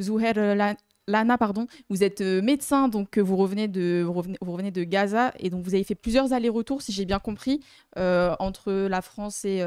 Zouher euh, Lana, pardon, vous êtes euh, médecin, donc euh, vous revenez, de, vous revenez, de Gaza, et donc vous avez fait plusieurs allers-retours, si j'ai bien compris, entre la France et,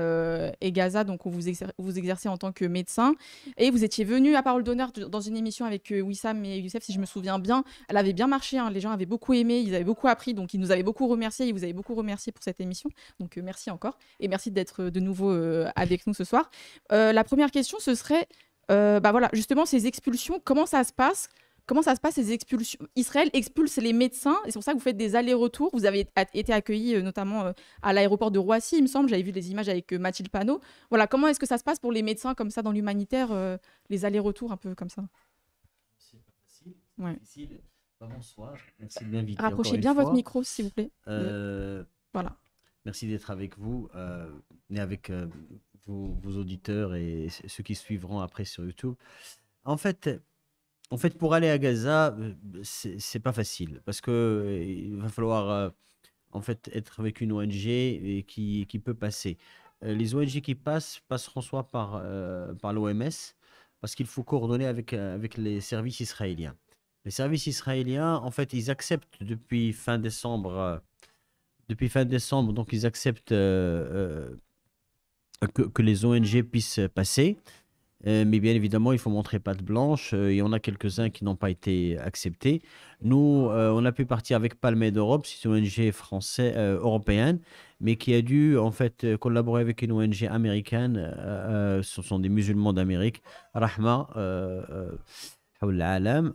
et Gaza, donc vous, vous, exercez en tant que médecin. Et vous étiez venu à parole d'honneur dans une émission avec Wissam et Youssef, si je me souviens bien. Elle avait bien marché, hein. les gens avaient beaucoup aimé, ils avaient beaucoup appris, donc ils nous avaient beaucoup remerciés, ils vous avaient beaucoup remercié pour cette émission. Donc merci encore, et merci d'être de nouveau avec nous ce soir. la première question, ce serait, euh, bah voilà, justement, ces expulsions, comment ça se passe Comment ça se passe ces expulsions Israël expulse les médecins, et c'est pour ça que vous faites des allers-retours. Vous avez été accueilli euh, notamment euh, à l'aéroport de Roissy, il me semble. J'avais vu des images avec Mathilde Panot. Voilà, comment est-ce que ça se passe pour les médecins comme ça dans l'humanitaire, les allers-retours un peu comme ça C'est pas facile. Bah, bonsoir, Rapprochez bien votre micro, s'il vous plaît. Voilà. Merci d'être avec vous, euh, avec vos auditeurs et ceux qui suivront après sur YouTube. En fait, en fait pour aller à Gaza, euh, c'est pas facile parce que euh, il va falloir euh, en fait être avec une ONG et qui, qui, peut passer. Les ONG qui passent passeront soit par, par l'OMS parce qu'il faut coordonner avec, avec les services israéliens. Les services israéliens, en fait, ils acceptent depuis fin décembre, depuis fin décembre, donc ils acceptent que, les ONG puissent passer. Euh, mais bien évidemment, il faut montrer patte blanche euh, il y en a quelques-uns qui n'ont pas été acceptés. Nous, euh, on a pu partir avec Palme d'Europe, c'est une ONG française, européenne, mais qui a dû en fait collaborer avec une ONG américaine. ce sont des musulmans d'Amérique, Rahma,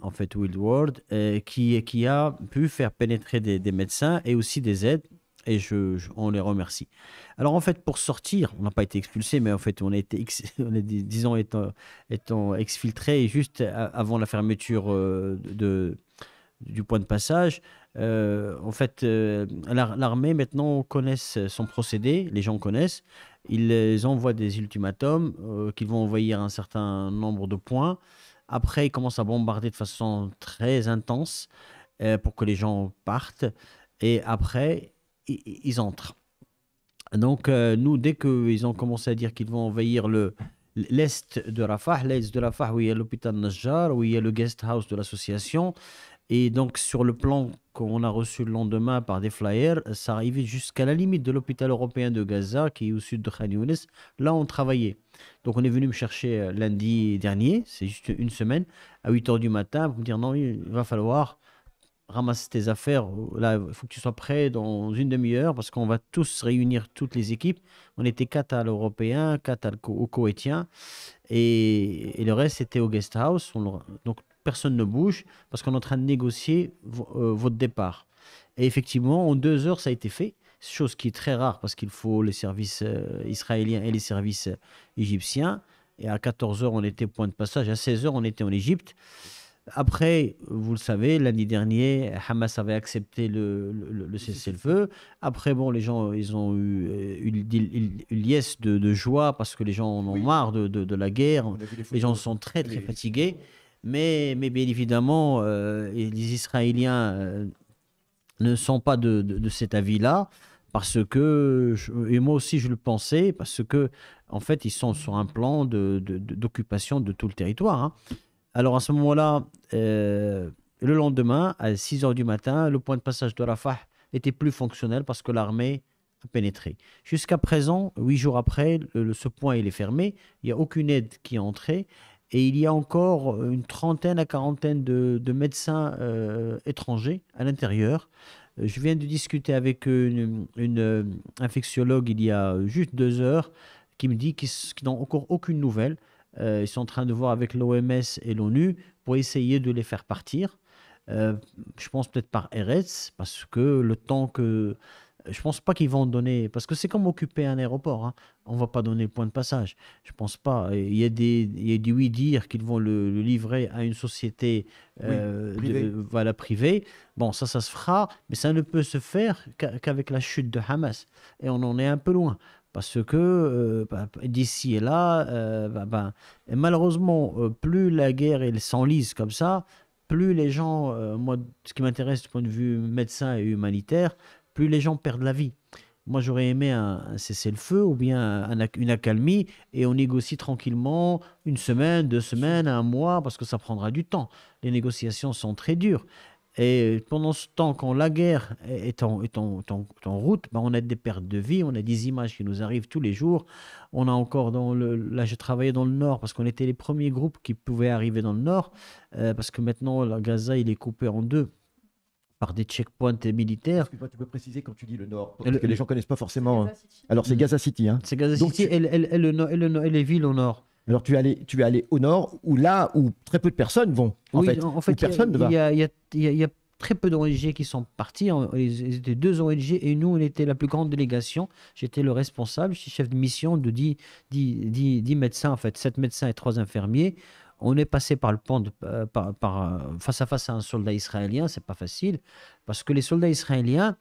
en fait, Wild World, qui, qui a pu faire pénétrer des médecins et aussi des aides et je, on les remercie. Alors en fait, pour sortir, on n'a pas été expulsé, mais en fait, on a été, disons, étant, étant exfiltré juste euh, avant la fermeture euh, de, du point de passage. Euh, en fait, l'armée maintenant connaît son procédé, les gens connaissent. Ils envoient des ultimatums qu'ils vont envoyer un certain nombre de points. Après, ils commencent à bombarder de façon très intense pour que les gens partent. Et après, ils, entrent. Donc, euh, nous, dès qu'ils ont commencé à dire qu'ils vont envahir le, l'est de Rafah, l'est de Rafah où il y a l'hôpital Najjar, où il y a le guest house de l'association. Et donc, sur le plan qu'on a reçu le lendemain par des flyers, ça arrivait jusqu'à la limite de l'hôpital européen de Gaza, qui est au sud de Khan Younis. Là, on travaillait. Donc, on est venu me chercher euh, lundi dernier, c'est juste une semaine, à 8 h du matin, pour me dire non, il va falloir ramasse tes affaires. Là, il faut que tu sois prêt dans une demi-heure parce qu'on va tous réunir toutes les équipes. On était quatre à l'européen, quatre au coétien et, le reste était au guest house. donc personne ne bouge parce qu'on est en train de négocier euh, votre départ. Et effectivement, en deux heures, ça a été fait. Chose qui est très rare parce qu'il faut les services euh, israéliens et les services euh, égyptiens. Et à 14 heures, on était point de passage. À 16 heures, on était en Égypte. Après, vous le savez, l'année dernière, Hamas avait accepté le, le cessez-le-feu. Après, bon, les gens, ils ont eu euh, une, liesse de, joie parce que les gens en ont marre de, la guerre. Les, gens sont très, très fatigués. Mais, mais bien évidemment, euh, les Israéliens euh, ne sont pas de, cet avis-là parce que, et moi aussi je le pensais, parce que, en fait, ils sont sur un plan d'occupation de, tout le territoire. Hein. Alors à ce moment-là, euh, le lendemain, à 6 h du matin, le point de passage de Rafah était plus fonctionnel parce que l'armée a pénétré. Jusqu'à présent, huit jours après, ce point est fermé, il n'y a aucune aide qui est entrée et il y a encore une trentaine à quarantaine de, médecins euh, étrangers à l'intérieur. Euh, je viens de discuter avec une, une, infectiologue il y a juste deux heures qui me dit qu'ils n'ont encore aucune nouvelle. Euh, ils sont en train de voir avec l'OMS et l'ONU pour essayer de les faire partir. Euh, je pense peut-être par Eretz, parce que le temps que. Je pense pas qu'ils vont donner. Parce que c'est comme occuper un aéroport. Hein. On va pas donner le point de passage. Je pense pas. Il y a des, oui dire qu'ils vont le, livrer à une société euh, privée. De, voilà, privée. Bon, ça, ça se fera. Mais ça ne peut se faire qu'avec la chute de Hamas. Et on en est un peu loin. Parce que euh, bah, bah, d'ici et là, euh, bah, malheureusement, euh, plus la guerre s'enlise comme ça, plus les gens, moi, ce qui m'intéresse du point de vue médecin et humanitaire, plus les gens perdent la vie. Moi, j'aurais aimé un, cessez-le-feu ou bien une accalmie et on négocie tranquillement une semaine, deux semaines, un mois, parce que ça prendra du temps. Les négociations sont très dures. Et pendant ce temps, quand la guerre est en, route, ben, on a des pertes de vie, on a des images qui nous arrivent tous les jours. On a encore dans le. Là, j'ai travaillé dans le Nord parce qu'on était les premiers groupes qui pouvaient arriver dans le Nord, euh, parce que maintenant, la Gaza, il est coupé en deux par des checkpoints militaires. tu peux préciser quand tu dis le Nord, parce que les gens connaissent pas forcément. Hein. Alors c'est mm. Gaza City. Hein. C'est Gaza Donc, le, le, et, les villes au Nord. Alors tu es allé, tu es au nord, ou là où très peu de personnes vont. En fait, en fait, Il y a, très peu d'ONG qui sont partis. Ils étaient deux ONG et nous, on était la plus grande délégation. J'étais le responsable, je suis chef de mission de 10, 10, médecins, en fait, 7 médecins et 3 infirmiers. On est passé par le pont, euh, par, euh, face à face à un soldat israélien, c'est pas facile, parce que les soldats israéliens,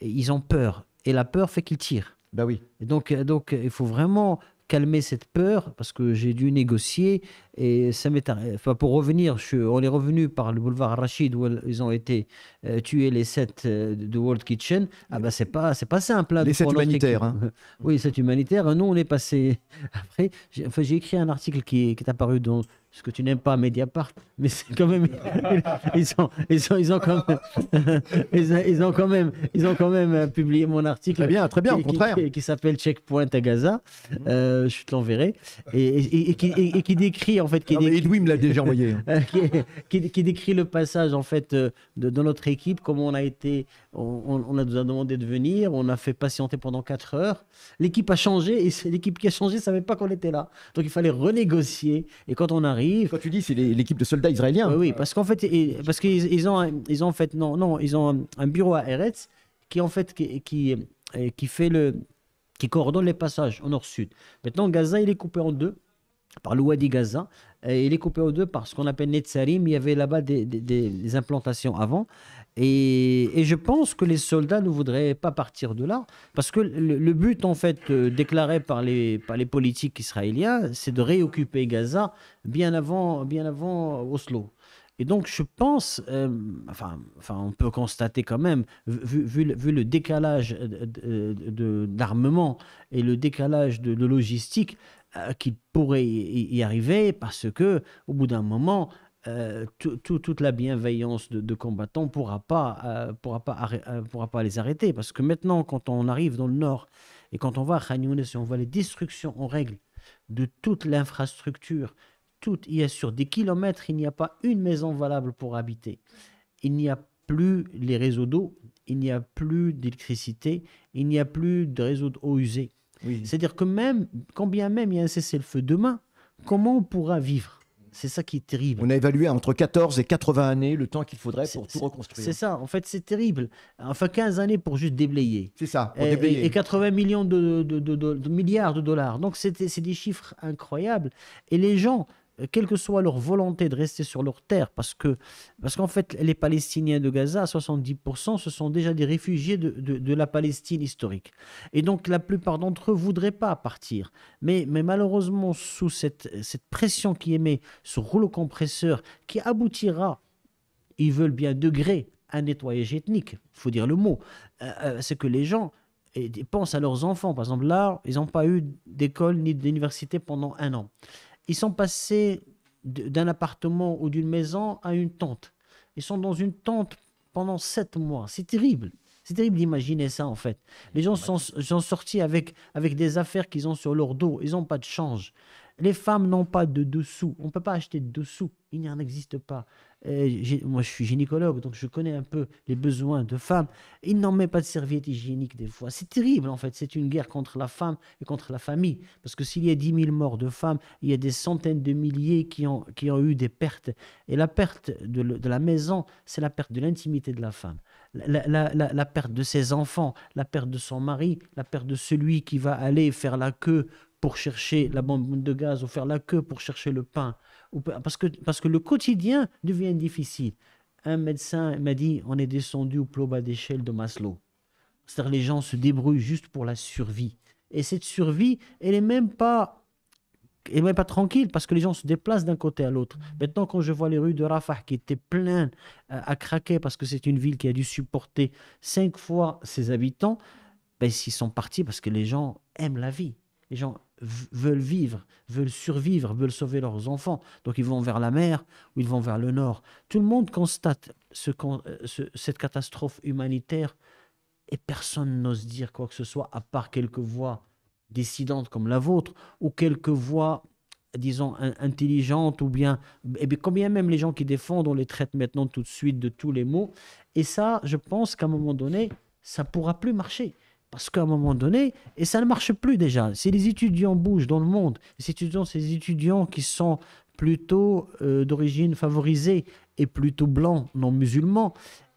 ils ont peur. Et la peur fait qu'ils tirent. Bah oui. Et donc, euh, donc, il faut vraiment calmer cette peur, parce que j'ai dû négocier, et ça m'est Enfin, pour revenir, on est revenu par le boulevard Rachid, où ils ont été euh, tués les sept euh, de World Kitchen. Ah ben, c'est pas, c'est pas simple. Hein, les sept humanitaires. Hein. Oui, sept humanitaires. Nous, on est passé. Après, j'ai écrit un article qui est apparu dans ce que tu n'aimes pas Mediapart, mais c'est quand même ils, sont, ils, ils ont quand même ils, ont quand même ils ont quand même publié mon article. Très bien, très bien, au contraire. Qui, qui, s'appelle Checkpoint à Gaza. Mhm. Euh, je te l'enverrai et, qui, qui décrit en fait qui ah, Edoui me l'a déjà envoyé. Hein. qui, décrit le passage en fait euh, de, de notre équipe, comment on a été on, a nous a demandé de venir, on a fait patienter pendant 4 heures. L'équipe a changé et l'équipe qui a changé ne savait pas qu'on était là. Donc il fallait renégocier. Et quand on arrive. Quand tu dis, c'est l'équipe de soldats israéliens. Oui, parce qu'en fait, parce qu'ils ils ont, ils en fait, non, non, ils ont un bureau à Eretz qui en fait qui, euh, qui, fait le qui coordonne les passages en nord-sud. Maintenant, Gaza, il est coupé en deux par le Wadi Gaza. Et il est coupé en deux par ce qu'on appelle Netzarim. Il y avait là-bas des, implantations avant. Et, je pense que les soldats ne voudraient pas partir de là. Parce que le, but, en fait, euh, déclaré par les, les politiques israéliens, c'est de réoccuper Gaza bien avant, bien avant Oslo. Et donc, je pense, euh, enfin, enfin, on peut constater quand même, vu, le décalage d'armement et le décalage de logistique, euh, qui pourrait y, arriver parce que au bout d'un moment, euh, toute la bienveillance de, combattants pourra, pas, euh, pourra, pas pourra pas les arrêter. Parce que maintenant, quand on arrive dans le nord et quand on va à si on voit les destructions en règle de toute l'infrastructure, tout, il y sur des kilomètres, il n'y a pas une maison valable pour habiter. Il n'y a plus les réseaux d'eau, il n'y a plus d'électricité, il n'y a plus de réseaux d'eau usée. C'est-à-dire que même, quand bien même il y a un cessez-le-feu demain, comment on pourra vivre c'est ça qui est terrible. On a évalué entre 14 et 80 années le temps qu'il faudrait pour tout reconstruire. C'est ça, en fait, c'est terrible. Enfin, 15 années pour juste déblayer. C'est ça, pour et, déblayer. Et 80 millions de, milliards de dollars. Donc, c'est des chiffres incroyables. Et les gens euh, quelle que soit leur volonté de rester sur leur terre, parce que parce qu'en fait, les Palestiniens de Gaza, 70%, ce sont déjà des réfugiés de, la Palestine historique. Et donc, la plupart d'entre eux voudraient pas partir. Mais, malheureusement, sous cette, pression qui émet ce rouleau compresseur, qui aboutira, ils veulent bien de gré, un nettoyage ethnique, faut dire le mot, euh, euh, c'est que les gens pensent à leurs enfants. Par exemple, là, ils n'ont pas eu d'école ni d'université pendant un an. Ils sont passés d'un appartement ou d'une maison à une tente. Ils sont dans une tente pendant sept mois. C'est terrible. C'est terrible d'imaginer ça, en fait. Les gens sont, sortis avec, avec des affaires qu'ils ont sur leur dos. Ils n'ont pas de change. Les femmes n'ont pas de dessous. On ne peut pas acheter de dessous. Il n'y en existe pas. Euh, moi, je suis gynécologue, donc je connais un peu les besoins de femmes. Il n'en met pas de serviette hygiénique des fois. C'est terrible, en fait. C'est une guerre contre la femme et contre la famille. Parce que s'il y a 10 000 morts de femmes, il y a des centaines de milliers qui ont, qui ont eu des pertes. Et la perte de, la maison, c'est la perte de l'intimité de la femme. la, perte de ses enfants, la perte de son mari, la perte de celui qui va aller faire la queue pour chercher la bombe de gaz ou faire la queue pour chercher le pain. Ou, parce, que, parce que le quotidien devient difficile. Un médecin m'a dit on est descendu au plus bas d'échelle de Maslow. C'est-à-dire les gens se débrouillent juste pour la survie. Et cette survie, elle n'est même pas et même pas tranquille parce que les gens se déplacent d'un côté à l'autre. Maintenant, quand je vois les rues de Rafah qui étaient pleines euh, à craquer parce que c'est une ville qui a dû supporter cinq fois ses habitants, ben, ils sont partis parce que les gens aiment la vie. Les gens veulent vivre, veulent survivre, veulent sauver leurs enfants. Donc ils vont vers la mer ou ils vont vers le nord. Tout le monde constate ce, euh, cette catastrophe humanitaire et personne n'ose dire quoi que ce soit à part quelques voix décidantes comme la vôtre ou quelques voix disons intelligente ou bien et eh bien combien même les gens qui défendent on les traite maintenant tout de suite de tous les mots et ça je pense qu'à un moment donné ça pourra plus marcher parce qu'à un moment donné, et ça ne marche plus déjà, si les étudiants bougent dans le monde, les étudiants, ces étudiants qui sont plutôt euh, d'origine favorisée et plutôt blancs, non musulmans,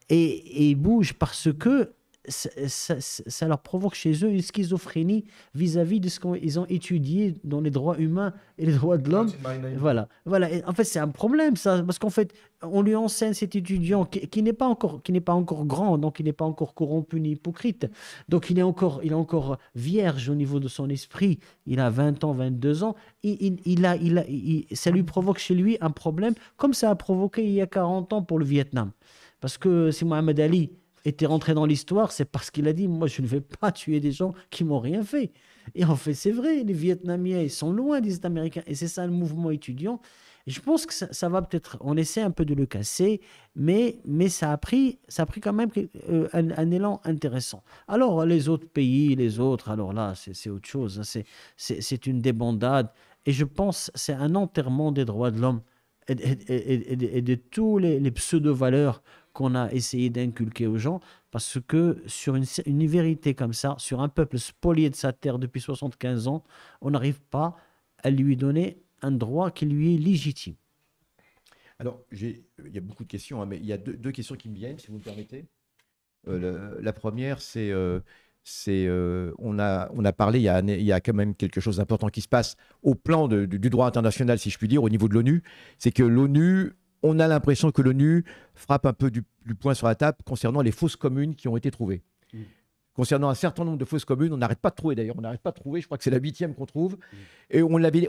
et, et bougent parce que ça, leur provoque chez eux une schizophrénie vis-à-vis de ce qu'ils ont étudié dans les droits humains et les droits de l'homme. Hein. Voilà. voilà. en fait, c'est un problème, ça, parce qu'en fait, on lui enseigne cet étudiant qui, n'est pas encore qui n'est pas encore grand, donc il n'est pas encore corrompu ni hypocrite. Donc il est encore il est encore vierge au niveau de son esprit. Il a 20 ans, 22 ans. Il, il, a, il a ça lui provoque chez lui un problème, comme ça a provoqué il y a 40 ans pour le Vietnam. Parce que c'est Mohamed Ali était rentré dans l'histoire, c'est parce qu'il a dit Moi, je ne vais pas tuer des gens qui m'ont rien fait. Et en fait, c'est vrai, les Vietnamiens, ils sont loin des Américains. Et c'est ça le mouvement étudiant. je pense que ça, va peut-être. On essaie un peu de le casser, mais, mais ça, a pris, ça a pris quand même euh, un, élan intéressant. Alors, les autres pays, les autres, alors là, c'est autre chose. Hein, c'est C'est une débandade. Et je pense c'est un enterrement des droits de l'homme et, de tous les, les pseudo-valeurs qu'on a essayé d'inculquer aux gens, parce que sur une, vérité comme ça, sur un peuple spolié de sa terre depuis 75 ans, on n'arrive pas à lui donner un droit qui lui est légitime. Alors, il y a beaucoup de questions, hein, mais il y a deux, questions qui me viennent, si vous me permettez. Euh, la, première, c'est... Euh, c'est euh, on, a, on a parlé, il y a, il y quand même quelque chose d'important qui se passe au plan du, droit international, si je puis dire, au niveau de l'ONU, c'est que l'ONU on a l'impression que l'ONU frappe un peu du, point poing sur la table concernant les fausses communes qui ont été trouvées. Mm. Concernant un certain nombre de fausses communes, on n'arrête pas de trouver d'ailleurs, on n'arrête pas de trouver, je crois que c'est la huitième qu'on trouve. Mm. Et on l'avait, dit,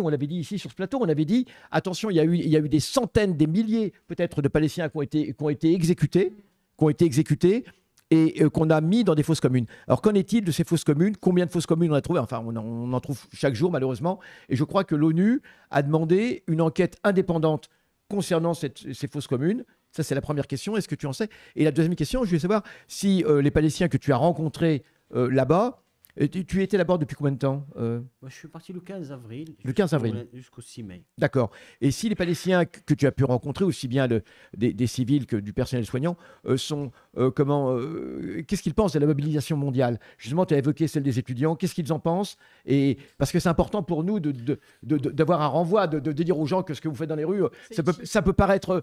on l'avait dit ici sur ce plateau, on avait dit, attention, il y a eu, il y eu des centaines, des milliers peut-être de Palestiniens qui ont été, qui ont été exécutés, qui ont été exécutés et qu'on a mis dans des fausses communes. Alors qu'en est-il de ces fausses communes Combien de fausses communes on a trouvé Enfin, on en, trouve chaque jour malheureusement. Et je crois que l'ONU a demandé une enquête indépendante concernant ces fausses communes Ça, c'est la première question. Est-ce que tu en sais Et la deuxième question, je vais savoir si euh, les Palestiniens que tu as rencontrés euh, là-bas tu, étais là-bas depuis combien de temps euh? Moi, Je suis parti le 15 avril. Le 15 avril Jusqu'au 6 mai. D'accord. Et si les Palestiniens que tu as pu rencontrer, aussi bien des, civils que du personnel soignant, euh, sont euh, comment Qu'est-ce qu'ils pensent de la mobilisation mondiale Justement, tu as évoqué celle des étudiants. Qu'est-ce qu'ils en pensent Et parce que c'est important pour nous d'avoir un renvoi, de, dire aux gens que ce que vous faites dans les rues, ça peut, paraître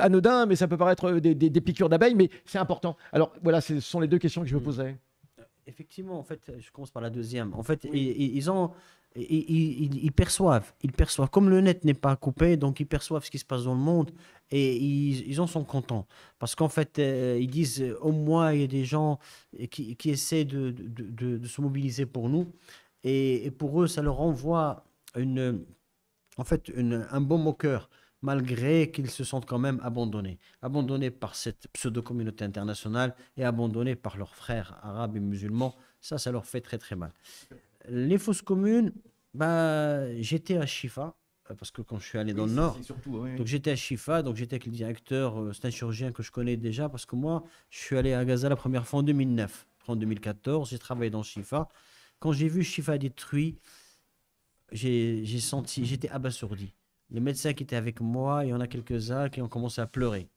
anodin, mais ça peut paraître des, des piqûres d'abeilles, mais c'est important. Alors voilà, ce sont les deux questions que je me mm. posais. Effectivement, en fait, je commence par la deuxième. En fait, ils, ont, ils, ils, perçoivent, ils perçoivent. Comme le net n'est pas coupé, donc ils perçoivent ce qui se passe dans le monde et ils, en sont contents. Parce qu'en fait, euh, ils disent, euh, au moins, il y a des gens qui, qui essaient de, de, se mobiliser pour nous. Et, pour eux, ça leur envoie une, en fait, une, un bon moqueur malgré qu'ils se sentent quand même abandonnés. Abandonnés par cette pseudo-communauté internationale et abandonnés par leurs frères arabes et musulmans. Ça, ça leur fait très très mal. Les fausses communes, bah, j'étais à Chifa, euh, parce que quand je suis allé dans le Nord, donc j'étais à Chifa, donc j'étais avec le directeur, euh, c'est chirurgien que je connais déjà, parce que moi, je suis allé à Gaza la première fois en 2009. En 2014, j'ai travaillé dans Chifa. Quand j'ai vu Chifa détruit, j'ai senti, j'étais abasourdi les médecins qui étaient avec moi, il y en a quelques-uns qui ont commencé à pleurer.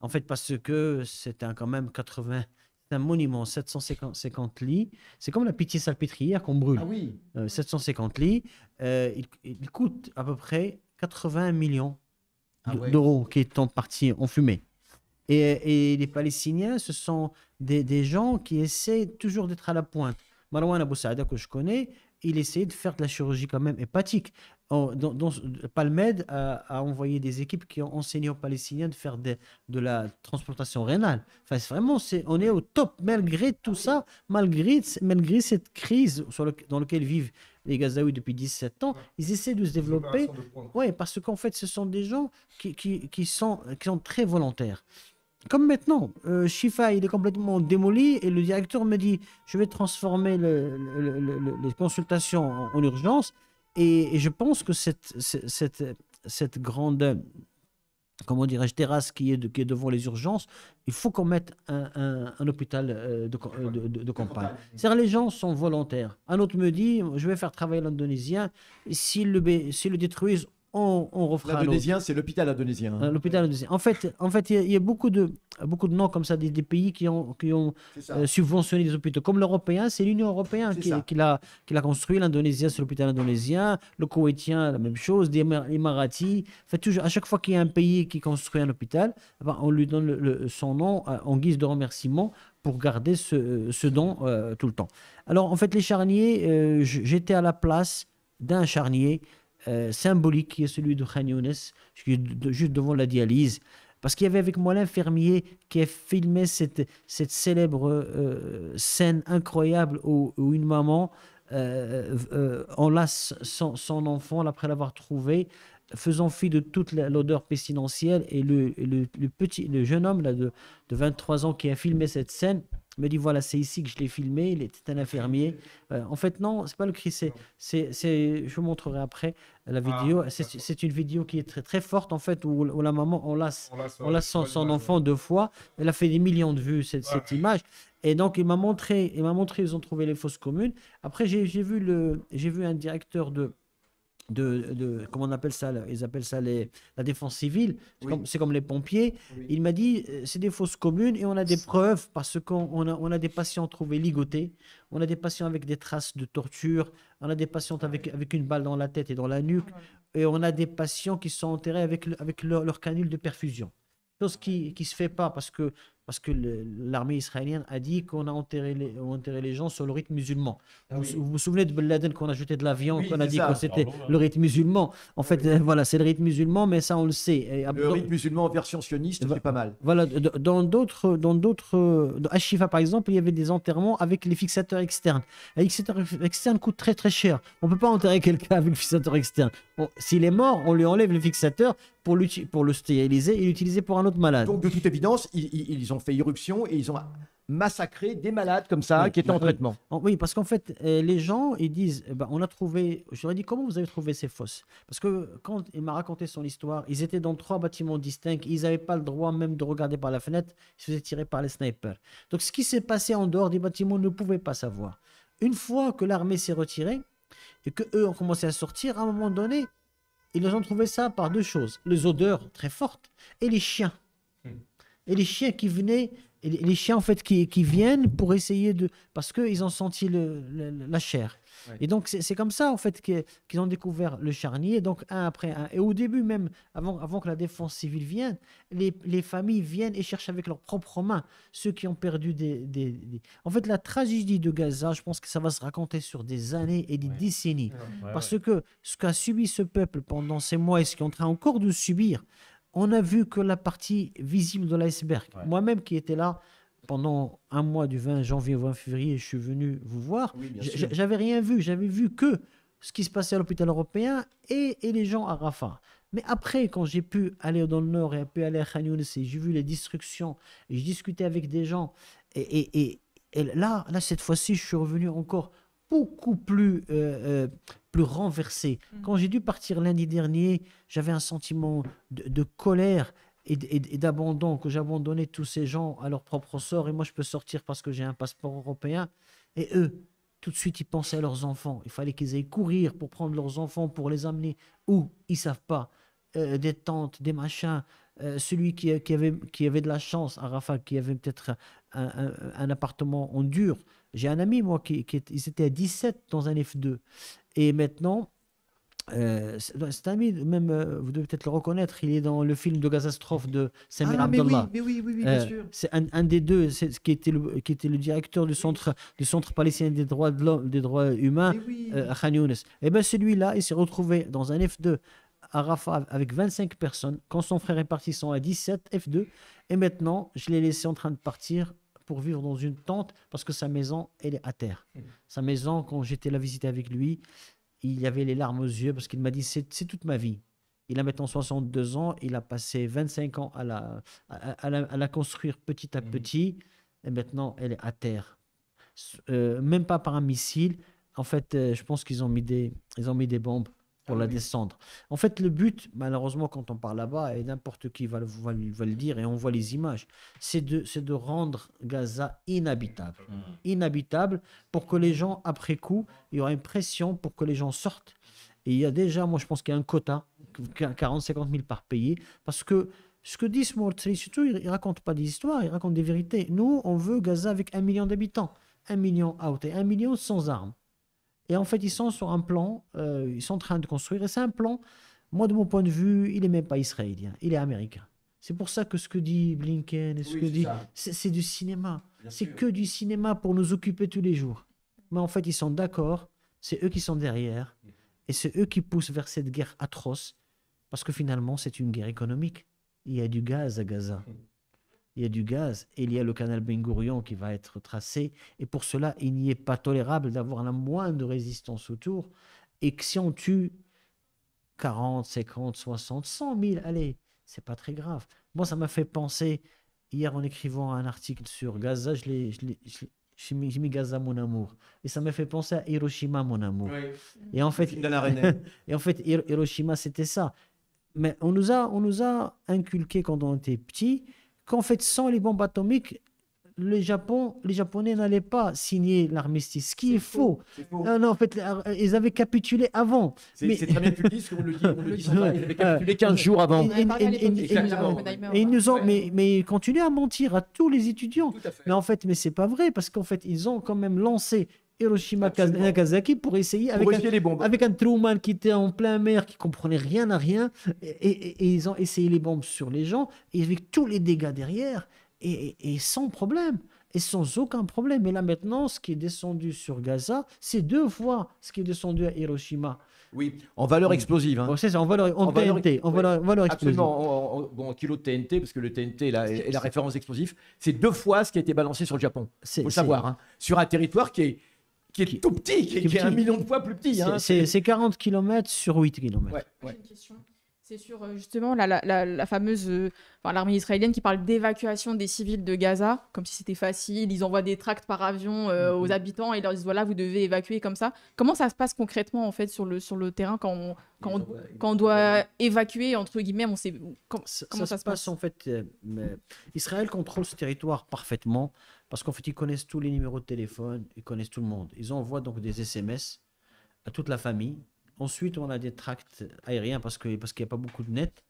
En fait, parce que c'était quand même 80, c'est un monument, 750 lits. C'est comme la pitié salpêtrière qu'on brûle. Ah oui. 750 euh, lits. Euh, il, coûte à peu près 80 millions ah d'euros qui est en partie en fumée. Et, les Palestiniens, ce sont des, des gens qui essaient toujours d'être à la pointe. Marwan Abou Saada, que je connais, il essayait de faire de la chirurgie quand même hépatique. Palmed a, envoyé des équipes qui ont enseigné aux Palestiniens de faire de la transplantation rénale. Enfin, vraiment, c'est on est au top malgré tout ça, malgré, malgré cette crise dans laquelle vivent les Gazaouis depuis 17 ans, ils essaient de se développer. ouais, parce qu'en fait, ce sont des gens qui, sont, très volontaires. Comme maintenant, euh, Shifa, il est complètement démoli et le directeur me dit, je vais transformer les consultations en urgence et, je pense que cette, cette, cette grande comment dirais-je, terrasse qui est, qui devant les urgences, il faut qu'on mette un, hôpital euh, de, de, campagne. les gens sont volontaires. Un autre me dit, je vais faire travailler l'Indonésien, le, s'ils le détruisent, on, on L'Indonésien, c'est l'hôpital indonésien. Hein. Euh, l'hôpital indonésien. En fait, en fait, il y, a beaucoup de beaucoup de noms comme ça des, pays qui ont ont euh, subventionné des hôpitaux. Comme l'européen, c'est l'Union européenne qui, qui l'a qui construit. L'indonésien, c'est l'hôpital indonésien. Le koweïtien, la même chose. Les marathis. Fait toujours à chaque fois qu'il y a un pays qui construit un hôpital, eh ben, on lui donne son nom euh, en guise de remerciement pour garder ce, ce don tout le temps. Alors en fait, les charniers, j'étais à la place d'un charnier euh, symbolique qui est celui de Khan Younes, juste devant la dialyse. Parce qu'il y avait avec moi l'infirmier qui a filmé cette, cette célèbre euh, scène incroyable où, une maman euh, enlace son, enfant après l'avoir trouvé, faisant fi de toute l'odeur pestilentielle. Et le, petit, le jeune homme là, de, de 23 ans qui a filmé cette scène il m'a dit voilà, c'est ici que je l'ai filmé. Il était un infirmier. Euh, en fait, non, c'est pas le cri. C'est, c'est, je vous montrerai après la ah, vidéo. c'est, une vidéo qui est très, très forte en fait, où, la maman on lasse, on son, enfant deux fois. Elle a fait des millions de vues cette, image. Et donc, il m'a montré, il m'a montré, ils ont trouvé les fosses communes. Après, vu j'ai vu un directeur de de, de, comment on appelle ça Ils appellent ça les, la défense civile. C'est comme, les pompiers. Il m'a dit euh, c'est des fausses communes et on a des preuves parce qu'on a, on a des patients trouvés ligotés, on a des patients avec des traces de torture, on a des patients ah avec, avec une balle dans la tête et dans la ah nuque, et on a des patients qui sont enterrés avec, avec leur, canule de perfusion. Ce qui ne se fait pas parce que parce que l'armée israélienne a dit qu'on a enterré les, enterré les, gens sur le rythme musulman. vous, vous, souvenez de Bin Laden qu'on a jeté de la viande qu'on a dit que c'était ah, le rythme musulman. En fait, euh, voilà, c'est le rythme musulman, mais ça on le sait. le rythme musulman en version sioniste, c'est pas mal. Voilà, dans d'autres, dans d'autres, à Shifa par exemple, il y avait des enterrements avec les fixateurs externes. Les fixateurs externes coûtent très très cher. On peut pas enterrer quelqu'un avec le fixateur externe. Bon, S'il est mort, on lui enlève le fixateur pour, pour le stériliser et l'utiliser pour un autre malade. Donc de toute évidence, ils ont fait irruption et ils ont massacré des malades comme ça qui étaient en traitement. Oh, oui, parce qu'en fait, euh, les gens, ils disent, eh ben, on a trouvé, je leur ai dit, comment vous avez trouvé ces fosses Parce que quand il m'a raconté son histoire, ils étaient dans trois bâtiments distincts, ils n'avaient pas le droit même de regarder par la fenêtre, ils se faisaient tirer par les snipers. Donc ce qui s'est passé en dehors des bâtiments, on ne pouvait pas savoir. Une fois que l'armée s'est retirée et que eux ont commencé à sortir, à un moment donné, ils ont trouvé ça par deux choses, les odeurs très fortes et les chiens et les chiens qui venaient, les chiens en fait qui, qui viennent pour essayer de, parce qu'ils ont senti le, la chair. Et donc c'est comme ça en fait qu'ils ont découvert le charnier, donc un après un. Et au début même, avant, avant que la défense civile vienne, les, les familles viennent et cherchent avec leurs propres mains ceux qui ont perdu des, des, En fait la tragédie de Gaza, je pense que ça va se raconter sur des années et des décennies. parce que ce qu'a subi ce peuple pendant ces mois et ce qu'il est en train encore de subir, on a vu que la partie visible de l'iceberg. Moi-même qui étais là pendant un mois du 20 janvier au 20 février, je suis venu vous voir. j'avais rien vu, j'avais vu que ce qui se passait à l'hôpital européen et, les gens à Rafa. Mais après, quand j'ai pu aller dans le nord et peu aller à Khan j'ai vu les destructions, j'ai discuté avec des gens, et, là, là, cette fois-ci, je suis revenu encore beaucoup plus euh, euh, plus renversé. Mmh. Quand j'ai dû partir lundi dernier, j'avais un sentiment de, colère et, d'abandon, que j'abandonnais tous ces gens à leur propre sort, et moi je peux sortir parce que j'ai un passeport européen, et eux, tout de suite, ils pensaient à leurs enfants. Il fallait qu'ils aillent courir pour prendre leurs enfants, pour les amener où Ils savent pas. Euh, des tentes, des machins, euh, celui qui, avait, de la chance à Rafa qui avait peut-être un, appartement en dur. J'ai un ami, moi, qui, était, ils étaient à 17 dans un F2. Et maintenant, euh, cet bah, ami, même, euh, vous devez peut-être le reconnaître, il est dans le film de catastrophe de Samir ah, oui, oui, bien sûr. c'est un, des deux qui était, le, qui était le directeur du centre, du centre palestinien des droits de l'homme, des droits humains, Khan Younes. Et eh bien celui-là, il s'est retrouvé dans un F2 à avec 25 personnes, quand son frère est parti, ils sont à 17, F2. Et maintenant, je l'ai laissé en train de partir pour vivre dans une tente parce que sa maison, elle est à terre. Mm. Sa maison, quand j'étais la visiter avec lui, il y avait les larmes aux yeux parce qu'il m'a dit c'est toute ma vie. Il a maintenant 62 ans, il a passé 25 ans à la, à, la, construire petit à mm. petit et maintenant elle est à terre. Euh, même pas par un missile. En fait, euh, je pense qu'ils ont, mis des, ils ont mis des bombes pour ah la descendre. En fait, le but, malheureusement, quand on parle là-bas, et n'importe qui va le, va, dire, et on voit les images, c'est de, de rendre Gaza inhabitable. Mm. Inhabitable pour que les gens, après coup, il y aura une pression pour que les gens sortent. Et il y a déjà, moi, je pense qu'il y a un quota, 40-50 000 par pays, parce que ce que dit Tree, surtout, il ne raconte pas des histoires, il raconte des vérités. Nous, on veut Gaza avec un million d'habitants, un million out et un million sans armes. Et en fait, ils sont sur un plan, euh, ils sont en train de construire. Et c'est un plan, moi, de mon point de vue, il n'est même pas israélien, il est américain. C'est pour ça que ce que dit Blinken ce que dit. C'est du cinéma. C'est que du cinéma pour nous occuper tous les jours. Mais en fait, ils sont d'accord, c'est eux qui sont derrière. Mmh. Et c'est eux qui poussent vers cette guerre atroce. Parce que finalement, c'est une guerre économique. Il y a du gaz à Gaza. Mmh il y a du gaz et il y a le canal Ben qui va être tracé. Et pour cela, il n'y est pas tolérable d'avoir la moindre résistance autour. Et que si on tue 40, 50, 60, 100 000, allez, c'est pas très grave. Moi, ça m'a fait penser, hier en écrivant un article sur Gaza, je l'ai. J'ai mis, Gaza mon amour. Et ça m'a fait penser à Hiroshima mon amour. Et en fait, et en fait Hiroshima c'était ça. Mais on nous a, on nous a inculqué quand on était petit qu'en fait, sans les bombes atomiques, le Japon, les Japonais n'allaient pas signer l'armistice, ce qui est, faux. Euh, non, en fait, euh, ils avaient capitulé avant. C'est très bien tu ce qu'on le dit. On le dit ils avaient capitulé 15 jours avant. Et, ils nous ont, mais, ils continuent à mentir à tous les étudiants. Mais en fait, mais c'est pas vrai parce qu'en fait, ils ont quand même lancé Hiroshima Absolument. Nagasaki pour essayer avec, un, avec un Truman qui était en plein mer, qui comprenait rien à rien, et, ils ont essayé les bombes sur les gens, et avec tous les dégâts derrière, et, sans problème et sans aucun problème. Et là maintenant, ce qui est descendu sur Gaza, c'est deux fois ce qui est descendu à Hiroshima. Oui, en valeur explosive. Hein. c'est en valeur, TNT, valeur, explosive. Absolument, en, kilo de TNT, parce que le TNT est la, référence explosive. C'est deux fois ce qui a été balancé sur le Japon. Il faut savoir, hein. sur un territoire qui est qui est tout petit, qui, est, un million de fois plus petit. Hein, c'est 40 km sur 8 km. ouais. Une question. C'est sur euh, justement la, fameuse. Euh, l'armée israélienne qui parle d'évacuation des civils de Gaza, comme si c'était facile. Ils envoient des tracts par avion euh, mm-hmm. aux habitants et ils leur disent voilà, vous devez évacuer comme ça. Comment ça se passe concrètement en fait sur le, sur le terrain quand on, doit évacuer, entre guillemets on sait, ça, Comment ça, se passe, en fait Israël contrôle ce territoire parfaitement parce qu'en fait ils connaissent tous les numéros de téléphone, ils connaissent tout le monde. Ils envoient donc des SMS à toute la famille Ensuite, on a des tracts aériens parce qu'il parce qu'il n'y a pas beaucoup de net.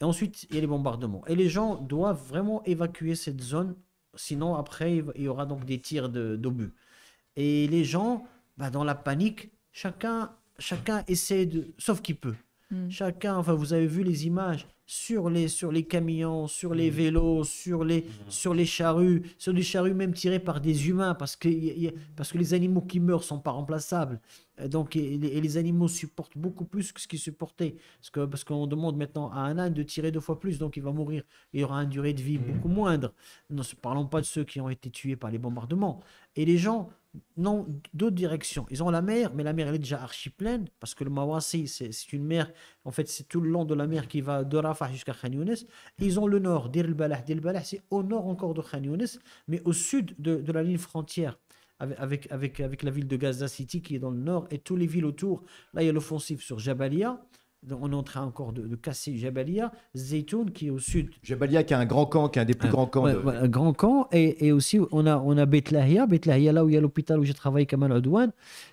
Et ensuite, il y a les bombardements. Et les gens doivent vraiment évacuer cette zone. Sinon, après, il y aura donc des tirs d'obus. Et les gens, bah, dans la panique, chacun, chacun essaie de... Sauf qu'il peut. Hmm. Chacun, enfin, vous avez vu les images sur les, sur les camions, sur les hmm. vélos, sur les, hmm. sur les charrues, sur des charrues même tirées par des humains, parce que, parce que les animaux qui meurent sont pas remplaçables. Euh, donc, et, les animaux supportent beaucoup plus que ce qu'ils supportaient. Parce qu'on parce qu'on demande maintenant à un âne de tirer deux fois plus, donc il va mourir. Il aura une durée de vie beaucoup moindre. Ne parlons pas de ceux qui ont été tués par les bombardements. Et les gens non, d'autres directions. Ils ont la mer, mais la mer, elle est déjà archi pleine, parce que le Mawasi, c'est une mer, en fait, c'est tout le long de la mer qui va de Rafah jusqu'à Khan Younes. Ils ont le nord, Dir el-Balah. balah c'est au nord encore de Khan Younes, mais au sud de, la ligne frontière. Avec, avec, la ville de Gaza City qui est dans le nord et toutes les villes autour. Là, il y a l'offensive sur Jabalia on est en train encore de, casser Jabalia, Zeytoun qui est au sud. Jabalia qui a un grand camp, qui est un des plus grands camps. un grand camp. Et, aussi, on a, on a Betlahia. là où il y a l'hôpital où j'ai travaillé comme à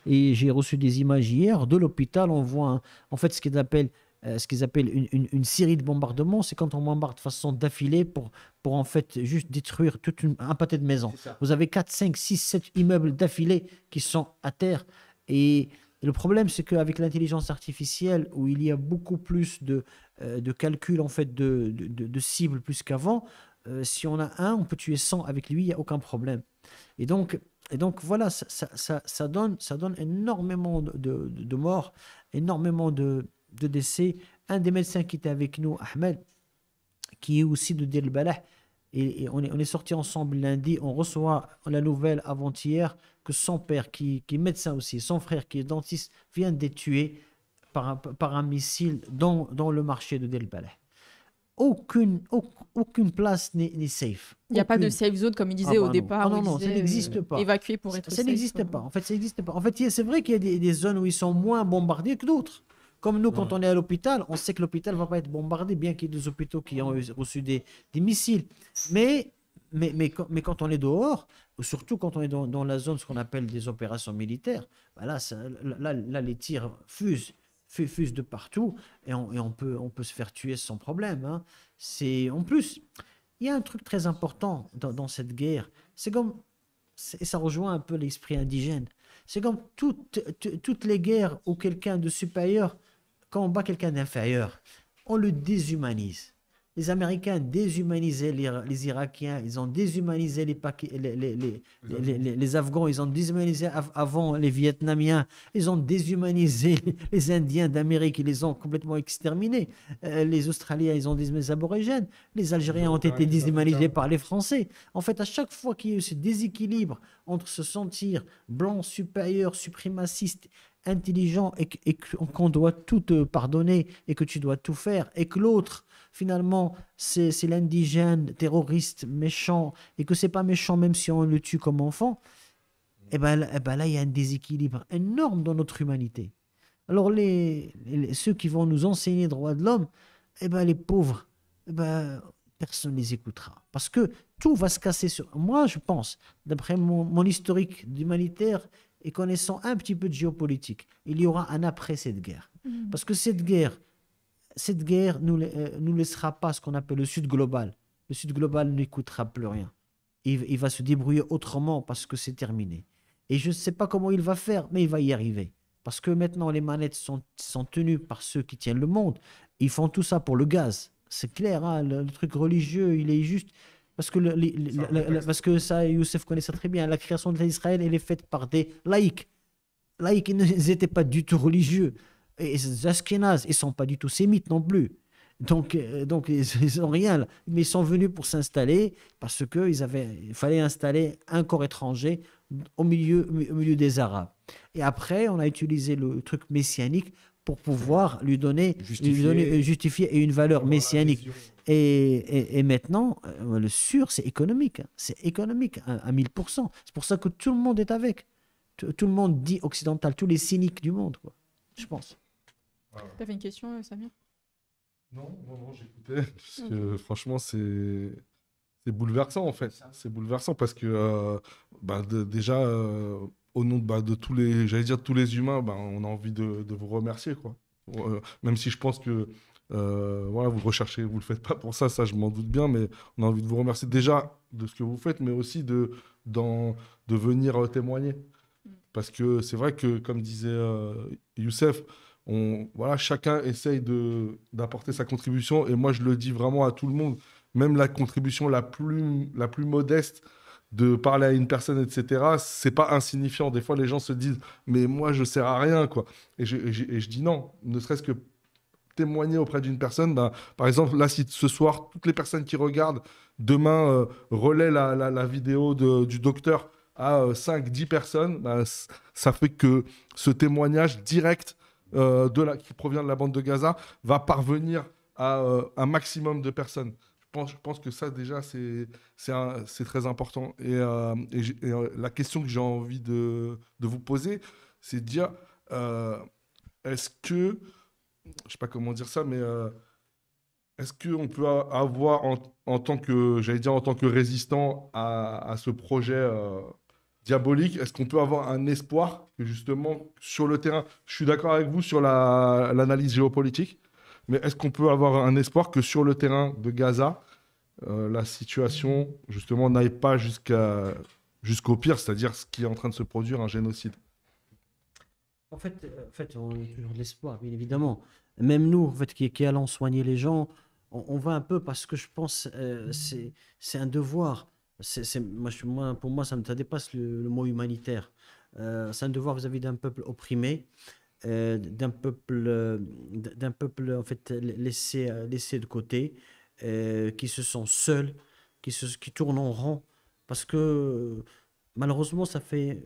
Et j'ai reçu des images hier de l'hôpital. On voit en fait ce qu'ils appellent, euh, ce qu'ils appellent une, série de bombardements. C'est quand on bombarde de façon d'affilée pour, pour en fait juste détruire toute un pâté de maisons. Vous avez 4, 5, 6, 7 immeubles d'affilée qui sont à terre. Et le problème, c'est qu'avec l'intelligence artificielle, où il y a beaucoup plus de, euh, de calculs en fait, de, de, cibles plus qu'avant, euh, si on a un, on peut tuer 100 avec lui, il n'y a aucun problème. Et donc, et donc voilà, ça, ça, donne, ça donne énormément de, morts, énormément de, décès. Un des médecins qui était avec nous, Ahmed, qui est aussi de Dir et, et, on est, on est sorti ensemble lundi, on reçoit la nouvelle avant-hier que son père, qui, est médecin aussi, son frère, qui est dentiste, vient d'être tué par un, missile dans, le marché de Del Aucune, aucune place n'est safe. Il n'y a pas de safe zone comme il ah disait au bah départ. Ah non, non, non ça euh, n'existe pas. Évacuer pour être Ça n'existe hein. pas. En fait, ça n'existe pas. En fait, c'est vrai qu'il y a des, zones où ils sont moins bombardés que d'autres. Comme nous, quand on est à l'hôpital, on sait que l'hôpital ne va pas être bombardé, bien qu'il y ait des hôpitaux qui ont reçu des, missiles. mais, quand on est dehors, surtout quand on est dans, la zone, ce qu'on appelle des opérations militaires, bah là, là, les tirs fusent, de partout, et on, peut, se faire tuer sans problème. Hein. C'est En plus, il y a un truc très important dans, cette guerre, c'est comme, et ça rejoint un peu l'esprit indigène, c'est comme toutes, toutes les guerres où quelqu'un de supérieur combat quelqu'un d'inférieur, on le déshumanise. Les Américains déshumanisaient les, Irakiens, ils ont déshumanisé les, Afghans, ils ont déshumanisé avant les Vietnamiens, ils ont déshumanisé les Indiens d'Amérique, ils les ont complètement exterminés. Euh, les Australiens, ils ont déshumanisé les Aborigènes, les Algériens ont été déshumanisés par les Français. En fait, à chaque fois qu'il y a eu ce déséquilibre entre se sentir blanc, supérieur, suprémaciste, intelligent et qu'on doit tout te pardonner et que tu dois tout faire et que l'autre finalement c'est l'indigène terroriste méchant et que c'est pas méchant même si on le tue comme enfant, et eh ben, et eh ben là il y a un déséquilibre énorme dans notre humanité. Alors les, ceux qui vont nous enseigner droit de l'homme, et eh ben les pauvres, et ben personne les écoutera parce que tout va se casser sur. Moi je pense, d'après mon, historique d'humanitaire et connaissant un petit peu de géopolitique, il y aura un après cette guerre. Mmh. Parce que cette guerre, cette guerre nous, euh, nous laissera pas ce qu'on appelle le Sud global. Le Sud global n'écoutera plus rien. Il, va se débrouiller autrement parce que c'est terminé. Et je ne sais pas comment il va faire, mais il va y arriver. Parce que maintenant, les manettes sont, sont tenues par ceux qui tiennent le monde. Ils font tout ça pour le gaz. C'est clair, hein, le, truc religieux, il est juste. Parce que, parce que ça, Youssef connaît ça très bien. La création de l'Israël, elle est faite par des laïcs. Laïcs, ils n'étaient pas du tout religieux. Et les ils sont pas du tout sémites non plus. Donc, euh, donc ils n'ont rien. Mais ils sont venus pour s'installer parce qu'il avaient, fallait installer un corps étranger au milieu, au milieu des Arabes. Et après, on a utilisé le truc messianique pour pouvoir lui donner, lui euh, une valeur messianique. Et, et, maintenant, euh, le sûr, c'est économique. C'est économique à, 1000%. C'est pour ça que tout le monde est avec. Tout, tout, le monde dit occidental, tous les cyniques du monde, quoi, je pense. T'avais une question, euh, Samir Non, non, non, j'écoutais. Parce que, franchement, c'est c'est bouleversant en fait. C'est bouleversant parce que euh, bah, déjà euh, au nom bah, de, tous les, j'allais dire tous les humains, bah, on a envie de, de vous remercier quoi. même si je pense que voilà, vous recherchez, vous le faites pas pour ça, ça je m'en doute bien, mais on a envie de vous remercier déjà de ce que vous faites, mais aussi de dans, de venir témoigner. Mm. Parce que c'est vrai que comme disait Youssef, voilà, chacun essaye de, d'apporter sa contribution. Et moi, je le dis vraiment à tout le monde, même la contribution la plus, la plus modeste de parler à une personne, etc., c'est pas insignifiant. Des fois, les gens se disent, mais moi, je sers à rien, quoi. Et je, je, dis non, ne serait-ce que témoigner auprès d'une personne. Ben, par exemple, là, si ce soir, toutes les personnes qui regardent demain euh, relaient la, la, vidéo du docteur à 5-10 euh, personnes, ben, ça fait que ce témoignage direct euh, de la, qui provient de la bande de Gaza va parvenir à euh, un maximum de personnes. Je pense, que ça, déjà, c'est très important. Et, euh, la question que j'ai envie de, vous poser, c'est de dire est-ce que, je ne sais pas comment dire ça, mais est-ce qu'on peut avoir, en, tant que, j'allais dire, en tant que résistant à ce projet diabolique. Est-ce qu'on peut avoir un espoir que justement sur le terrain, je suis d'accord avec vous sur l'analyse géopolitique, mais est-ce qu'on peut avoir un espoir que sur le terrain de Gaza, euh, la situation justement n'aille pas jusqu'à jusqu'au pire, c'est-à-dire ce qui est en train de se produire, un génocide En fait, on a toujours de l'espoir, bien évidemment. Même nous, en fait, qui, allons soigner les gens, on, va un peu parce que je pense euh, c'est c'est un devoir c'est, moi, pour moi, ça, dépasse le, mot humanitaire. Euh, c'est un devoir vis-à-vis d'un peuple opprimé, euh, d'un peuple, euh, d'un peuple en fait laissé, laissé de côté, qui se sent seul, qui, se, qui tourne en rond. Parce que malheureusement, ça fait,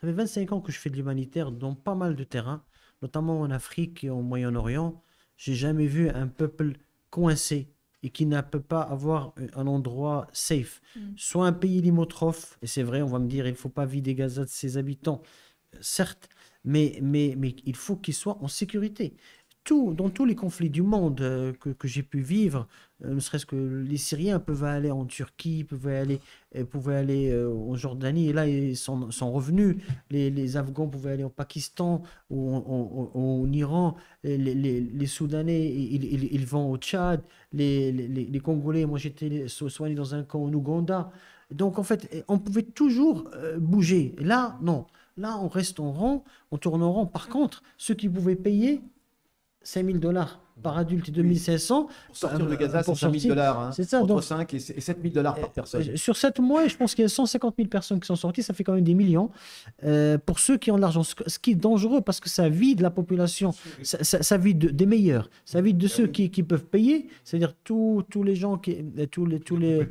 ça fait 25 ans que je fais de l'humanitaire dans pas mal de terrains, notamment en Afrique et au Moyen-Orient. J'ai jamais vu un peuple coincé, et qui ne peut pas avoir un endroit safe. Mm. Soit un pays limotrophe, et c'est vrai, on va me dire, il ne faut pas vider Gaza de ses habitants, euh, certes, mais, mais, mais il faut qu'il soit en sécurité dans tous les conflits du monde euh, que, j'ai pu vivre, euh, ne serait-ce que les Syriens peuvent aller en Turquie, pouvaient aller, euh, aller en Jordanie, et là ils sont, revenus. Les, Afghans pouvaient aller au Pakistan ou en, Iran. Les, Soudanais, ils, ils, vont au Tchad. Les, Congolais, moi j'étais soigné dans un camp en Ouganda. Donc en fait, on pouvait toujours bouger. Là, non. Là, on reste en rang, on tourne en rond. Par contre, ceux qui pouvaient payer, 5000 dollars par adulte et 500. Pour sortir de euh, Gaza, c'est 5000 dollars. Hein. c'est ça, entre 5 et 7000 dollars par euh, personne. Euh, sur 7 mois, je pense qu'il y a 150 000 personnes qui sont sorties, ça fait quand même des millions. pour ceux qui ont de l'argent, ce qui est dangereux parce que ça vide la population, ça, vide des meilleurs, ça vide de ah ceux qui, qui peuvent payer, c'est-à-dire tous les gens, qui, tous les, tous les,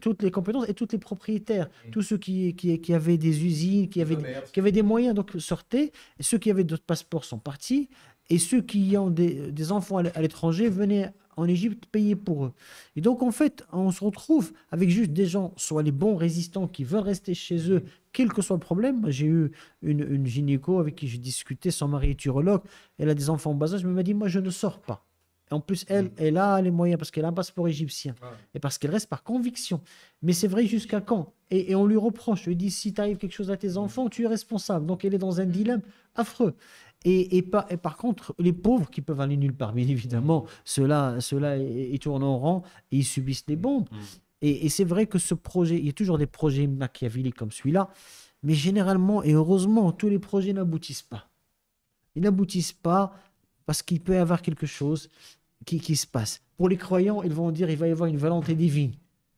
toutes les compétences et tous les propriétaires, mm. tous ceux qui, qui, qui, avaient des usines, qui avaient, des, qui avaient des moyens, donc sortaient. Et ceux qui avaient d'autres passeports sont partis et ceux qui ont des, enfants à l'étranger venaient en Égypte payer pour eux. Et donc en fait, on se retrouve avec juste des gens, soit les bons résistants qui veulent rester chez eux, quel que soit le problème. J'ai eu une, une, gynéco avec qui j'ai discuté, son mari est urologue, elle a des enfants en bas âge, me elle m'a dit, moi je ne sors pas. en plus, elle, mm. elle a les moyens parce qu'elle a un passeport égyptien ah. et parce qu'elle reste par conviction. Mais c'est vrai jusqu'à quand et, on lui reproche, je lui dis, si arrives quelque chose à tes mm. enfants, tu es responsable. Donc elle est dans un mm. dilemme affreux. Et, par, contre, les pauvres qui peuvent aller nulle part, bien évidemment, ceux-là, ceux ils tournent en rang et ils subissent des bombes. Mm. Et, c'est vrai que ce projet, il y a toujours des projets machiavéliques comme celui-là, mais généralement et heureusement, tous les projets n'aboutissent pas. Ils n'aboutissent pas parce qu'il peut y avoir quelque chose qui, qui se passe. Pour les croyants, ils vont dire il va y avoir une volonté divine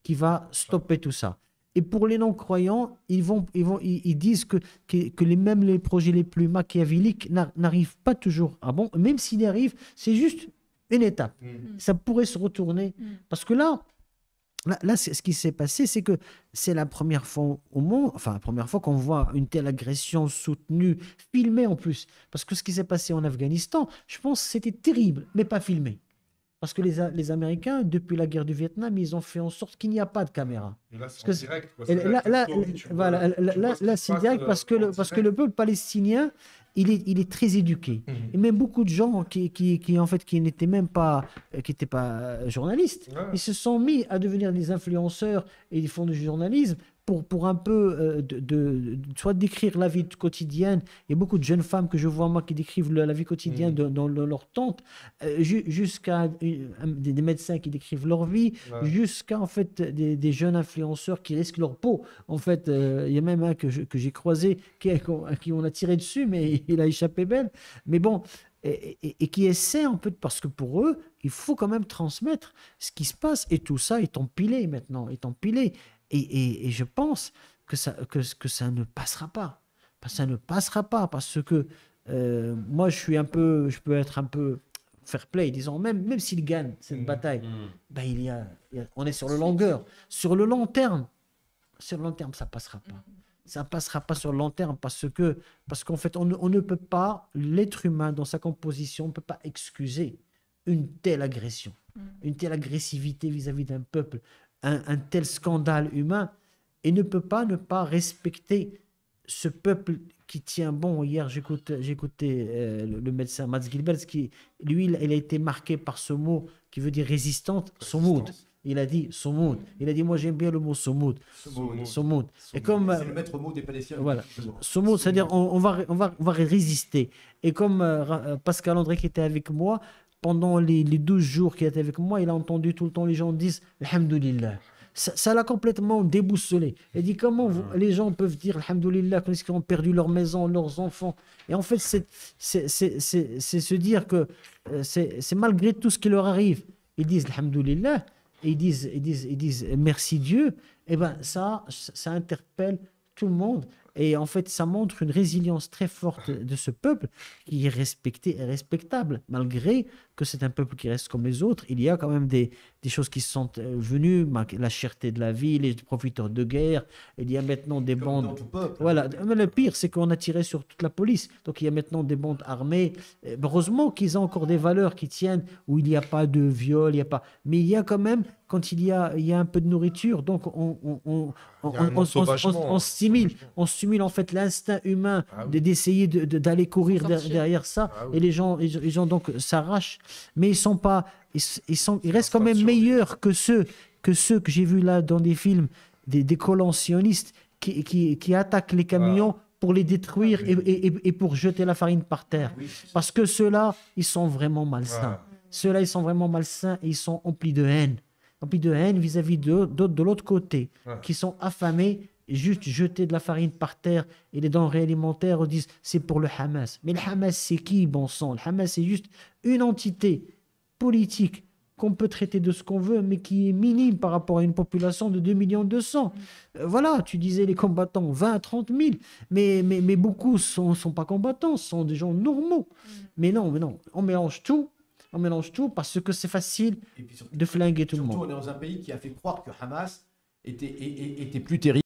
qui va stopper tout ça. Et pour les non-croyants, ils, vont, ils, vont, ils, disent que, que, les, même les projets les plus machiavéliques n'arrivent pas toujours à ah bon. Même s'ils arrivent, c'est juste une étape. Mm. Mm. Ça pourrait se retourner. Mm. Parce que là, là, là ce qui s'est passé, c'est que c'est la première fois au monde, enfin la première fois qu'on voit une telle agression soutenue, filmée en plus. Parce que ce qui s'est passé en Afghanistan, je pense c'était terrible, mais pas filmé. Parce que les, les, Américains, depuis la guerre du Vietnam, ils ont fait en sorte qu'il n'y a pas de caméra. là, c'est direct. Là, euh, c'est direct parce que, euh, le, parce que le peuple palestinien, il est, il est très éduqué. Mhm. Et même beaucoup de gens qui, qui, qui en fait, qui n'étaient même pas, euh, qui pas journalistes, ils se sont mis à devenir des influenceurs et ils font du journalisme pour, pour un peu, euh, de, soit décrire la vie quotidienne, il y a beaucoup de jeunes femmes que je vois, moi, qui décrivent la vie quotidienne mm. dans leur tente, euh, jusqu'à euh, des médecins qui décrivent leur vie, jusqu'à, en fait, des, jeunes influenceurs qui risquent leur peau. En fait, il y a même un que j'ai croisé, qui, qui on a tiré dessus, mais il a échappé belle. Mais bon, et, et, qui essaient un peu, parce que pour eux, il faut quand même transmettre ce qui se passe. Et tout ça est empilé maintenant, est empilé. Et, je pense que ça, que, que ça ne passera pas. Ça ne passera pas parce que euh, moi, je suis un peu, je peux être un peu fair play, disons, même, même s'il gagne cette mm. bataille, mm. Ben, il, y a, on est sur le longueur. Sur le long terme, sur le long terme, ça passera pas. Ça passera pas sur le long terme parce que parce qu'en fait, on, ne peut pas, l'être humain dans sa composition, ne peut pas excuser une telle agression, mm. une telle agressivité vis-à-vis d'un peuple, un, tel scandale humain et ne peut pas ne pas respecter ce peuple qui tient bon. Hier, j'écoutais euh, le, médecin Mats Gilbert, qui, lui, il, a été marqué par ce mot qui veut dire résistante, son monde Il a dit son monde Il a dit Moi, j'aime bien le mot Son monde Et comme. C'est euh, le maître mot des Palestiniens. Voilà. mot c'est-à-dire on, va, on, va, on va résister. Et comme euh, Pascal André qui était avec moi, pendant les, les 12 jours qu'il était avec moi, il a entendu tout le temps les gens dire « Alhamdulillah. Ça l'a complètement déboussolé. Il dit comment ah. les gens peuvent dire Alhamdulillah quand ils ont perdu leur maison, leurs enfants. Et en fait, c'est se dire que euh, c'est malgré tout ce qui leur arrive. Ils disent Alhamdulillah, et ils disent, ils disent, ils disent merci Dieu. Et eh bien ça, ça interpelle tout le monde. Et en fait, ça montre une résilience très forte de ce peuple qui est respecté et respectable, malgré que c'est un peuple qui reste comme les autres. Il y a quand même des, des choses qui sont euh, venues, la cherté de la vie, les profiteurs de guerre. Il y a maintenant des bandes. voilà. Mais le pire, c'est qu'on a tiré sur toute la police. Donc il y a maintenant des bandes armées. Euh, heureusement qu'ils ont encore des valeurs qui tiennent, où il n'y a pas de viol, il y a pas. Mais il y a quand même, quand il y a, il y a un peu de nourriture, donc on, on, on, on, on stimule, on stimule en fait l'instinct humain ah d'essayer d'aller courir derrière ça. Ah Et les gens, ils, ont donc s'arrachent mais ils sont pas, ils, sont, ils restent quand même meilleurs que ceux que ceux que j'ai vu là dans des films des, des colons sionistes qui, attaquent les camions. Ah. pour les détruire ah, et, pour jeter la farine par terre. Parce que ceux-là, ils sont vraiment malsains. Ah. Ceux-là, ils sont vraiment malsains et ils sont emplis de haine. Emplis de haine vis-à-vis de, de l'autre côté, qui sont affamés juste jeter de la farine par terre et les denrées alimentaires, disent c'est pour le Hamas. Mais le Hamas, c'est qui, bon sang Le Hamas, c'est juste une entité politique qu'on peut traiter de ce qu'on veut, mais qui est minime par rapport à une population de 2 millions 200. Euh, voilà, tu disais les combattants, 20 à 30 000, mais, mais, mais beaucoup ne sont, pas combattants, sont des gens normaux. Mm. Mais non, mais non, on mélange tout, on mélange tout parce que c'est facile de flinguer tout le monde. on est dans un pays qui a fait croire que Hamas était, était plus terrible.